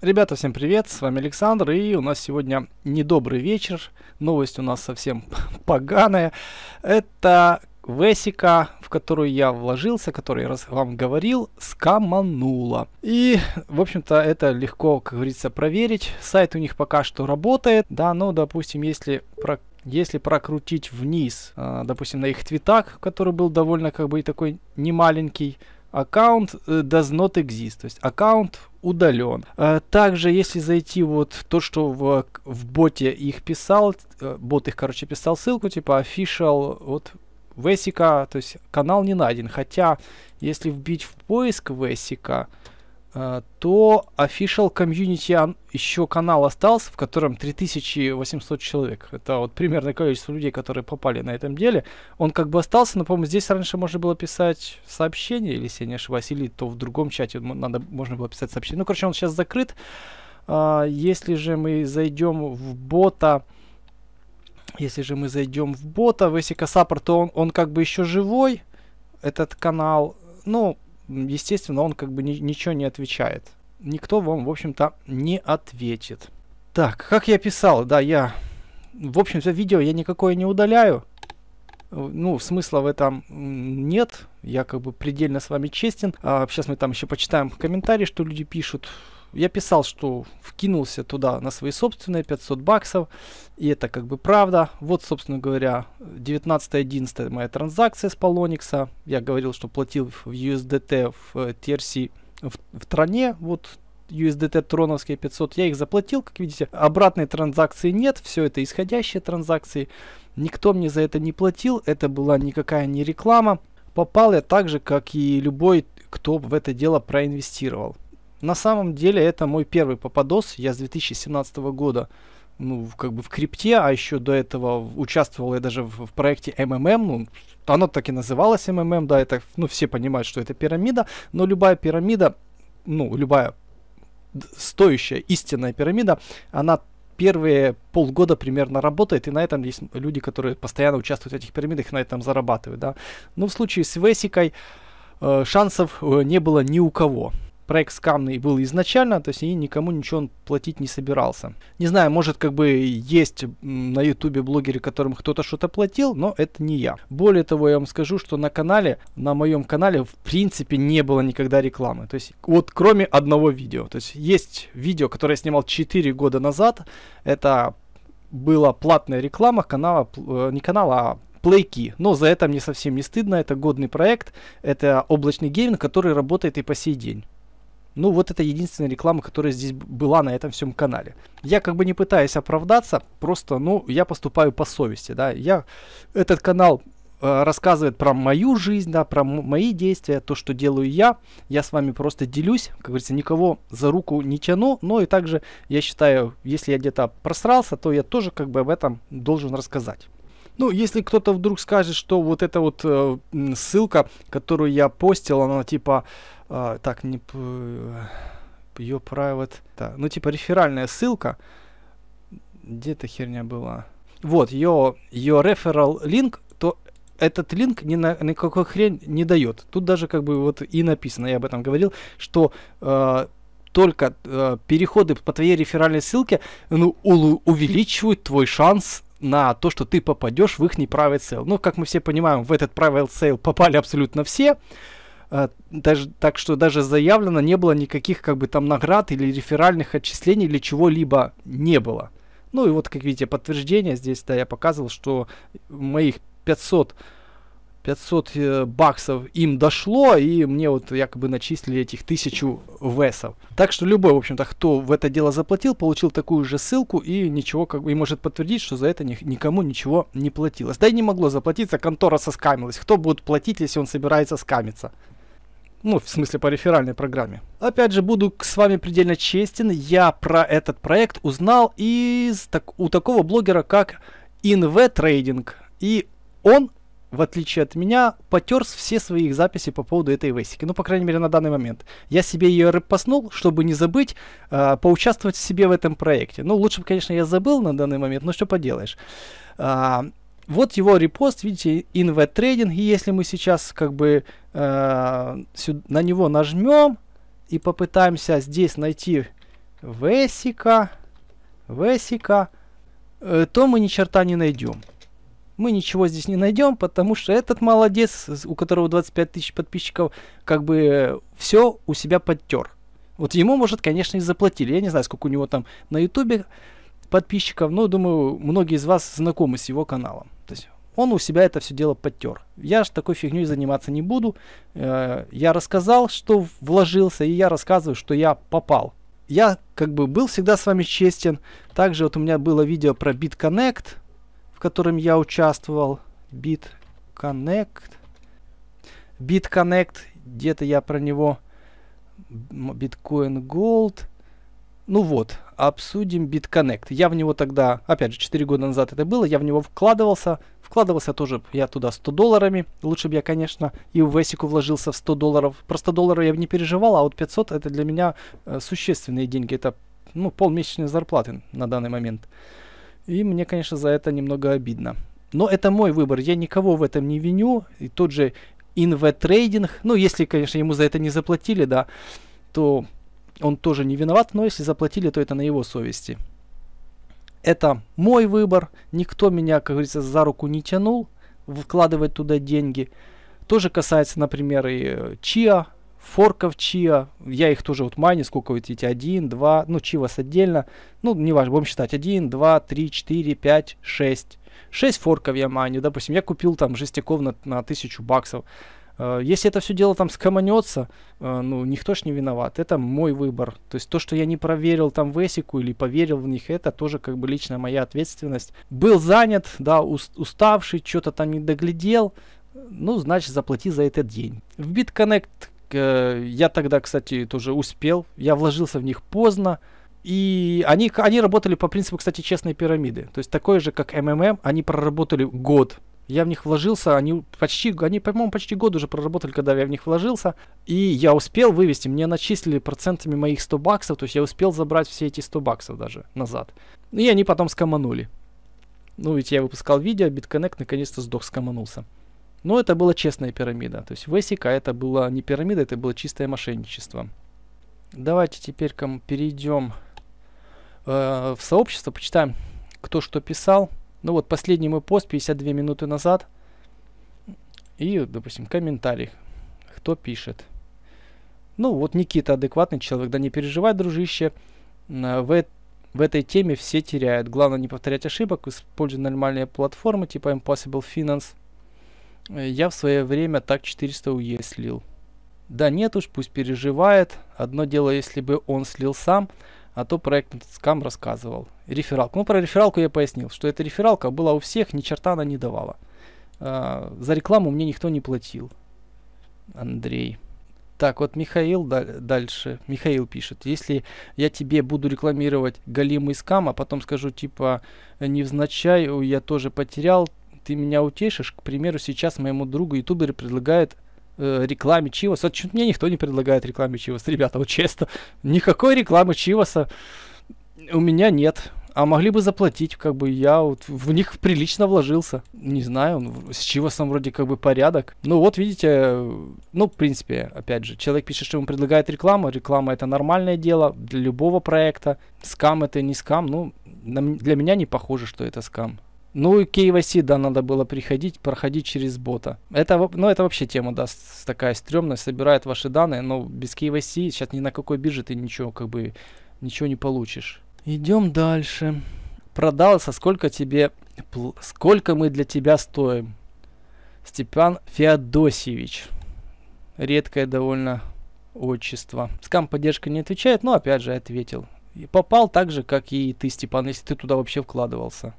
Ребята, всем привет, с вами Александр, и у нас сегодня недобрый вечер, новость у нас совсем поганая. Это Весика, в которую я вложился, который я вам говорил, скаманула. И, в общем-то, это легко, как говорится, проверить. Сайт у них пока что работает, да, но, допустим, если про если прокрутить вниз, а, допустим, на их твитак, который был довольно как бы такой немаленький, аккаунт э, does not exist, то есть аккаунт удален. Э, также, если зайти вот то, что в, в боте их писал, э, бот их, короче, писал ссылку, типа official, вот Весика, то есть канал не найден, хотя если вбить в поиск Весика, а, то official community еще канал остался, в котором 3800 человек. Это вот примерное количество людей, которые попали на этом деле. Он как бы остался, но, по-моему, здесь раньше можно было писать сообщение, или, если я не ошибаюсь, или то в другом чате надо, можно было писать сообщение. Ну, короче, он сейчас закрыт. А, если же мы зайдем в бота... Если же мы зайдем в бота, в Эсика Саппорт, то он, он как бы еще живой, этот канал. Ну, естественно, он как бы ни, ничего не отвечает. Никто вам, в общем-то, не ответит. Так, как я писал, да, я... В общем, все видео я никакое не удаляю ну, смысла в этом нет. Я как бы предельно с вами честен. А, сейчас мы там еще почитаем комментарии, что люди пишут. Я писал, что вкинулся туда на свои собственные 500 баксов, и это как бы правда. Вот, собственно говоря, 19-11 моя транзакция с Polonix. Я говорил, что платил в USDT, в TRC э, в, в Тране, вот USDT троновские 500, я их заплатил, как видите. Обратной транзакции нет, все это исходящие транзакции. Никто мне за это не платил, это была никакая не реклама. Попал я так же, как и любой, кто в это дело проинвестировал. На самом деле это мой первый попадос, я с 2017 года ну, как бы в крипте, а еще до этого участвовал я даже в, в проекте ммм ну, оно так и называлось ммм да, это, ну, все понимают, что это пирамида, но любая пирамида, ну, любая стоящая истинная пирамида, она первые полгода примерно работает, и на этом есть люди, которые постоянно участвуют в этих пирамидах, на этом зарабатывают, да. Но в случае с Весикой э, шансов э, не было ни у кого проект скамный был изначально, то есть и никому ничего он платить не собирался. Не знаю, может как бы есть на ютубе блогеры, которым кто-то что-то платил, но это не я. Более того, я вам скажу, что на канале, на моем канале в принципе не было никогда рекламы. То есть вот кроме одного видео. То есть есть видео, которое я снимал 4 года назад. Это была платная реклама канала, э, не канала, а плейки. Но за это мне совсем не стыдно. Это годный проект. Это облачный гейминг, который работает и по сей день. Ну, вот это единственная реклама, которая здесь была на этом всем канале. Я как бы не пытаюсь оправдаться, просто, ну, я поступаю по совести, да. Я этот канал э, рассказывает про мою жизнь, да, про мои действия, то, что делаю я. Я с вами просто делюсь, как говорится, никого за руку не тяну, но и также я считаю, если я где-то просрался, то я тоже как бы об этом должен рассказать. Ну, если кто-то вдруг скажет, что вот эта вот э, ссылка, которую я постил, она типа а, так, не ее private, да, ну типа реферальная ссылка, где эта херня была? Вот, ее, ее referral link, то этот линк ни на никакой хрень не дает. Тут даже как бы вот и написано, я об этом говорил, что э, только э, переходы по твоей реферальной ссылке ну, увеличивают твой шанс на то, что ты попадешь в их private sale. Ну, как мы все понимаем, в этот private sale попали абсолютно все. Э, а, даже, так что даже заявлено не было никаких как бы там наград или реферальных отчислений или чего-либо не было. Ну и вот, как видите, подтверждение здесь, да, я показывал, что моих 500, 500 э, баксов им дошло, и мне вот якобы начислили этих 1000 весов. Так что любой, в общем-то, кто в это дело заплатил, получил такую же ссылку и ничего, как бы, и может подтвердить, что за это ни, никому ничего не платилось. Да и не могло заплатиться, контора соскамилась. Кто будет платить, если он собирается скамиться? ну, в смысле по реферальной программе. Опять же, буду с вами предельно честен, я про этот проект узнал из так, у такого блогера, как InvTrading, и он в отличие от меня, потер все свои записи по поводу этой весики. Ну, по крайней мере, на данный момент. Я себе ее репостнул, чтобы не забыть э, поучаствовать себе в этом проекте. Ну, лучше бы, конечно, я забыл на данный момент, но что поделаешь. А, вот его репост, видите, инвет Trading, и если мы сейчас как бы э, на него нажмем и попытаемся здесь найти весика, весика, э, то мы ни черта не найдем. Мы ничего здесь не найдем, потому что этот молодец, у которого 25 тысяч подписчиков, как бы все у себя подтер. Вот ему, может, конечно, и заплатили. Я не знаю, сколько у него там на ютубе подписчиков, но, думаю, многие из вас знакомы с его каналом. То есть он у себя это все дело подтер. Я же такой фигней заниматься не буду. Э, я рассказал, что вложился, и я рассказываю, что я попал. Я как бы был всегда с вами честен. Также вот у меня было видео про BitConnect, в котором я участвовал. BitConnect. BitConnect, где-то я про него. Bitcoin Gold. Ну вот, обсудим BitConnect. Я в него тогда, опять же, 4 года назад это было, я в него вкладывался. Вкладывался тоже я туда 100 долларами. Лучше бы я, конечно, и в Весику вложился в 100 долларов. Просто 100 я бы не переживал, а вот 500 это для меня э, существенные деньги. Это ну, полмесячной зарплаты на данный момент. И мне, конечно, за это немного обидно. Но это мой выбор, я никого в этом не виню. И тот же инв-трейдинг. ну, если, конечно, ему за это не заплатили, да, то он тоже не виноват, но если заплатили, то это на его совести. Это мой выбор, никто меня, как говорится, за руку не тянул, вкладывать туда деньги. Тоже касается, например, и э, Чиа, форков Чиа, я их тоже вот майни, сколько вы видите, 1, 2, ну чи вас отдельно, ну не важно, будем считать 1, 2, 3, 4, 5, 6. 6 форков я майню, допустим, я купил там жестяков на, на 1000 баксов, Э, если это все дело там скоманется, э, ну, никто ж не виноват. Это мой выбор. То есть то, что я не проверил там в Эсику или поверил в них, это тоже как бы личная моя ответственность. Был занят, да, уставший, что-то там не доглядел, ну, значит, заплати за этот день. В BitConnect э, я тогда, кстати, тоже успел. Я вложился в них поздно. И они, они работали по принципу, кстати, честной пирамиды. То есть такое же, как МММ, они проработали год я в них вложился, они почти, они, по-моему, почти год уже проработали, когда я в них вложился. И я успел вывести, мне начислили процентами моих 100 баксов, то есть я успел забрать все эти 100 баксов даже назад. И они потом скоманули. Ну, ведь я выпускал видео, BitConnect наконец-то сдох, скоманулся. Но это была честная пирамида. То есть Весика это была не пирамида, это было чистое мошенничество. Давайте теперь перейдем э, в сообщество, почитаем, кто что писал. Ну вот, последний мой пост 52 минуты назад. И, допустим, комментарий. Кто пишет? Ну вот Никита адекватный человек. Да не переживай, дружище. Э, в, в этой теме все теряют. Главное не повторять ошибок. Используй нормальные платформы типа Impossible Finance. Э, я в свое время так 400 UE слил. Да нет уж, пусть переживает. Одно дело, если бы он слил сам, а то проект скам рассказывал. Рефералку. Ну, про рефералку я пояснил, что эта рефералка была у всех, ни черта она не давала. А, за рекламу мне никто не платил. Андрей. Так, вот Михаил дальше. Михаил пишет, если я тебе буду рекламировать голимый скам, а потом скажу, типа, невзначай, я тоже потерял, ты меня утешишь. К примеру, сейчас моему другу ютуберы предлагают э, рекламе Чиваса. Чуть мне никто не предлагает рекламе Чиваса. Ребята, вот честно, никакой рекламы Чиваса у меня нет. А могли бы заплатить, как бы я вот в них прилично вложился. Не знаю, ну, с чего сам вроде как бы порядок. Ну вот, видите, ну, в принципе, опять же, человек пишет, что ему предлагает рекламу. Реклама это нормальное дело для любого проекта. Скам это не скам, ну, для меня не похоже, что это скам. Ну и KYC, да, надо было приходить, проходить через бота. Это, ну, это вообще тема, да, такая стрёмная, собирает ваши данные, но без KYC сейчас ни на какой бирже ты ничего, как бы, ничего не получишь. Идем дальше. Продался, сколько тебе, сколько мы для тебя стоим? Степан Феодосевич. Редкое довольно отчество. Скам поддержка не отвечает, но опять же ответил. И попал так же, как и ты, Степан, если ты туда вообще вкладывался.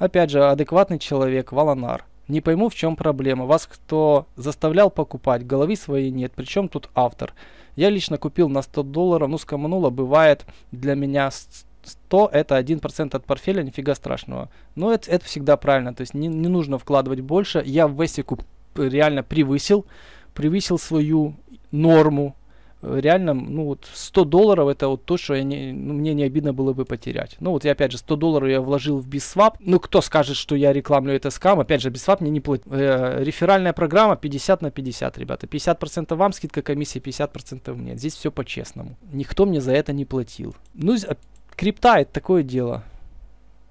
Опять же, адекватный человек, Валанар. Не пойму, в чем проблема. Вас кто заставлял покупать, головы своей нет. Причем тут автор. Я лично купил на 100 долларов, ну скомануло, бывает для меня 100 это 1% от портфеля, нифига страшного. Но это, это всегда правильно, то есть не, не нужно вкладывать больше. Я в Весику реально превысил, превысил свою норму, реально, ну вот 100 долларов это вот то, что я не, ну, мне не обидно было бы потерять. Ну вот я опять же 100 долларов я вложил в Бисвап. Ну кто скажет, что я рекламлю это скам? Опять же, Бисвап мне не платит. Э, реферальная программа 50 на 50, ребята. 50% вам скидка комиссии, 50% мне. Здесь все по-честному. Никто мне за это не платил. Ну, а, крипта это такое дело.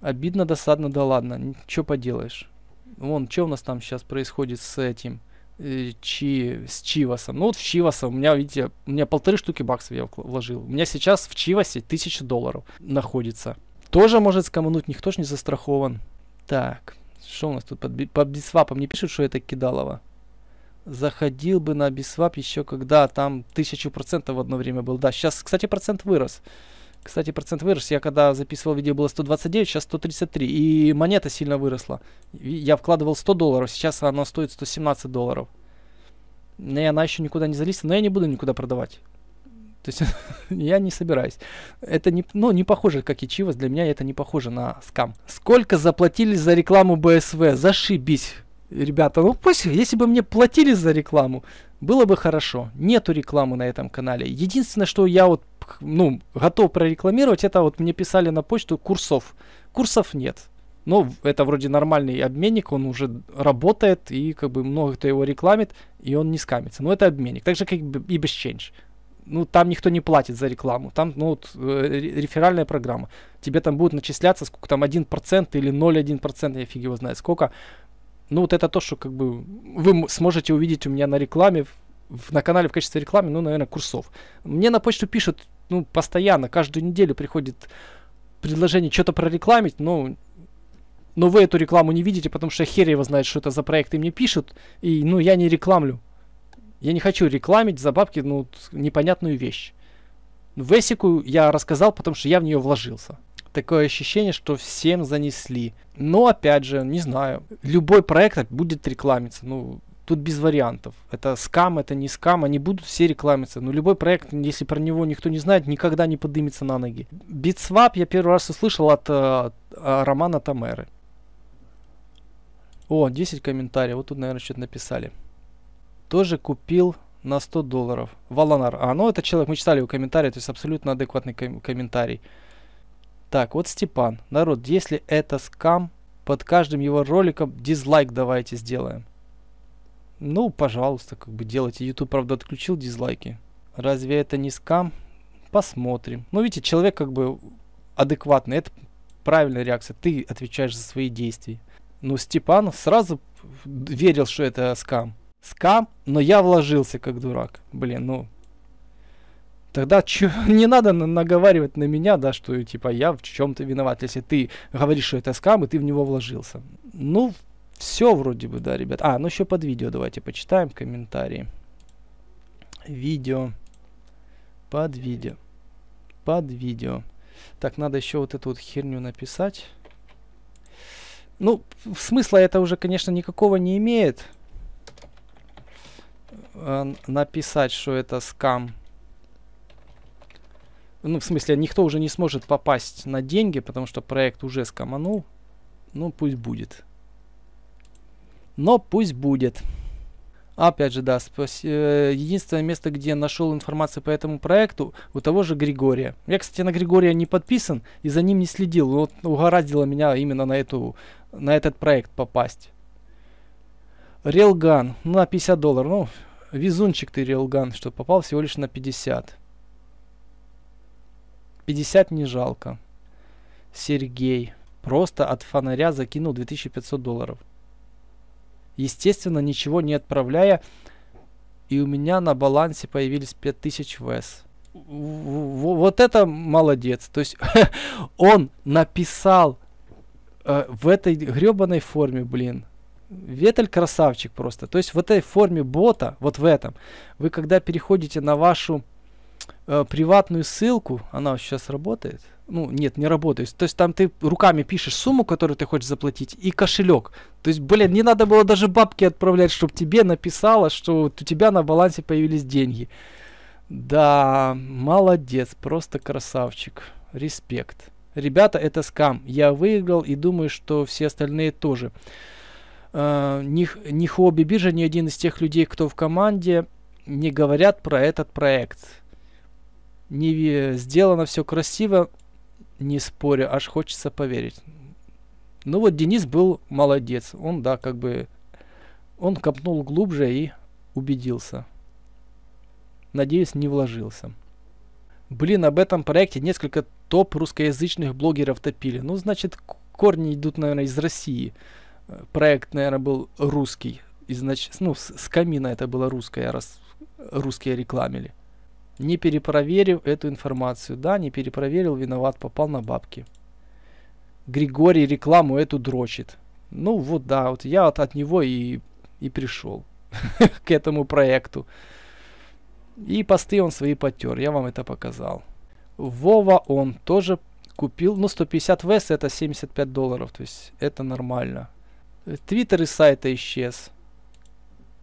Обидно, досадно, да ладно. Ничего поделаешь. Вон, что у нас там сейчас происходит с этим? Э, чи, с Чивасом. Ну вот в Чиваса у меня, видите, у меня полторы штуки баксов я вложил. У меня сейчас в Чивасе 1000 долларов находится. Тоже может скомануть, никто ж не застрахован. Так, что у нас тут по бисвапам? Не пишут, что это кидалово. Заходил бы на бисвап еще когда там тысячу процентов в одно время был. Да, сейчас, кстати, процент вырос. Кстати, процент вырос. Я когда записывал видео было 129, сейчас 133. И монета сильно выросла. Я вкладывал 100 долларов, сейчас она стоит 117 долларов. И она еще никуда не залезла, но я не буду никуда продавать. То есть я не собираюсь. Это не, ну, не похоже, как и Чивас. Для меня это не похоже на скам. Сколько заплатили за рекламу БСВ? Зашибись, ребята. Ну пусть, если бы мне платили за рекламу, было бы хорошо. Нету рекламы на этом канале. Единственное, что я вот ну, готов прорекламировать, это вот мне писали на почту курсов. Курсов нет. Но это вроде нормальный обменник, он уже работает, и как бы много кто его рекламит, и он не скамится. Но это обменник, так же как и BestChange. Ну, там никто не платит за рекламу, там, ну, вот, э, реферальная программа. Тебе там будет начисляться, сколько там, 1% или 0,1%, я фиг его знает сколько, ну, вот это то, что как бы вы сможете увидеть у меня на рекламе, в, на канале в качестве рекламы, ну, наверное, курсов. Мне на почту пишут, ну, постоянно, каждую неделю приходит предложение что-то прорекламить, но но вы эту рекламу не видите, потому что хер его знает, что это за проект, и мне пишут, и, ну, я не рекламлю. Я не хочу рекламить за бабки, ну, непонятную вещь. Весику я рассказал, потому что я в нее вложился такое ощущение, что всем занесли. Но опять же, не знаю, любой проект будет рекламиться. Ну, тут без вариантов. Это скам, это не скам, они будут все рекламиться. Но любой проект, если про него никто не знает, никогда не поднимется на ноги. Битсвап я первый раз услышал от, э, от, э, Романа Тамеры. О, 10 комментариев. Вот тут, наверное, что-то написали. Тоже купил на 100 долларов. Валанар. А, ну это человек, мы читали его комментарии, то есть абсолютно адекватный ком комментарий. Так, вот Степан. Народ, если это скам, под каждым его роликом дизлайк давайте сделаем. Ну, пожалуйста, как бы делайте. YouTube, правда, отключил дизлайки. Разве это не скам? Посмотрим. Ну, видите, человек как бы адекватный. Это правильная реакция. Ты отвечаешь за свои действия. Ну, Степан сразу верил, что это скам. Скам, но я вложился как дурак. Блин, ну, Тогда чё, не надо наговаривать на меня, да, что типа я в чем-то виноват, если ты говоришь, что это скам, и ты в него вложился. Ну, все вроде бы, да, ребят. А, ну еще под видео давайте почитаем комментарии. Видео. Под видео. Под видео. Так, надо еще вот эту вот херню написать. Ну, смысла это уже, конечно, никакого не имеет. Э, написать, что это скам. Ну, в смысле, никто уже не сможет попасть на деньги, потому что проект уже скоманул. Ну, пусть будет. Но пусть будет. Опять же, да, спас... Э, единственное место, где нашел информацию по этому проекту, у того же Григория. Я, кстати, на Григория не подписан и за ним не следил. Вот угораздило меня именно на, эту, на этот проект попасть. Релган, ну, на 50 долларов. Ну, везунчик ты, Релган, что попал всего лишь на 50. 50 не жалко. Сергей. Просто от фонаря закинул 2500 долларов. Естественно, ничего не отправляя, и у меня на балансе появились 5000 ВЭС. Вот это молодец. То есть он написал э, в этой гребаной форме, блин. Ветель красавчик просто. То есть в этой форме бота, вот в этом, вы когда переходите на вашу Э, приватную ссылку, она сейчас работает, ну нет, не работает. То есть там ты руками пишешь сумму, которую ты хочешь заплатить, и кошелек. То есть, блин, не надо было даже бабки отправлять, чтобы тебе написало, что у тебя на балансе появились деньги. Да, молодец, просто красавчик. Респект. Ребята, это скам. Я выиграл и думаю, что все остальные тоже. Э, ни, ни Хобби Биржа, ни один из тех людей, кто в команде, не говорят про этот проект не сделано все красиво, не спорю, аж хочется поверить. Ну вот Денис был молодец. Он, да, как бы, он копнул глубже и убедился. Надеюсь, не вложился. Блин, об этом проекте несколько топ русскоязычных блогеров топили. Ну, значит, корни идут, наверное, из России. Э, проект, наверное, был русский. Изнач... Ну, с, с камина это было русское, раз русские рекламили не перепроверил эту информацию. Да, не перепроверил, виноват, попал на бабки. Григорий рекламу эту дрочит. Ну вот да, вот я вот от него и, и пришел к этому проекту. И посты он свои потер, я вам это показал. Вова он тоже купил, ну 150 вес это 75 долларов, то есть это нормально. Твиттер из сайта исчез.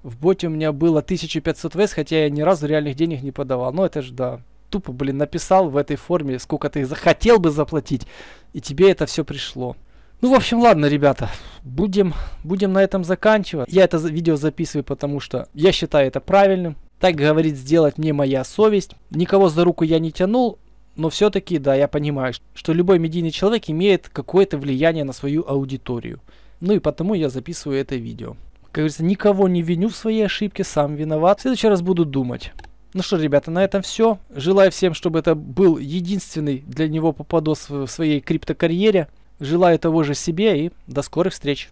В боте у меня было 1500 вес, хотя я ни разу реальных денег не подавал. Но это же да. Тупо, блин, написал в этой форме, сколько ты захотел бы заплатить. И тебе это все пришло. Ну, в общем, ладно, ребята, будем, будем на этом заканчивать. Я это видео записываю, потому что я считаю это правильным. Так говорит сделать мне моя совесть. Никого за руку я не тянул, но все-таки, да, я понимаю, что любой медийный человек имеет какое-то влияние на свою аудиторию. Ну и потому я записываю это видео. Как говорится, никого не виню в своей ошибке, сам виноват. В следующий раз буду думать. Ну что, ребята, на этом все. Желаю всем, чтобы это был единственный для него попадос в своей криптокарьере. Желаю того же себе и до скорых встреч.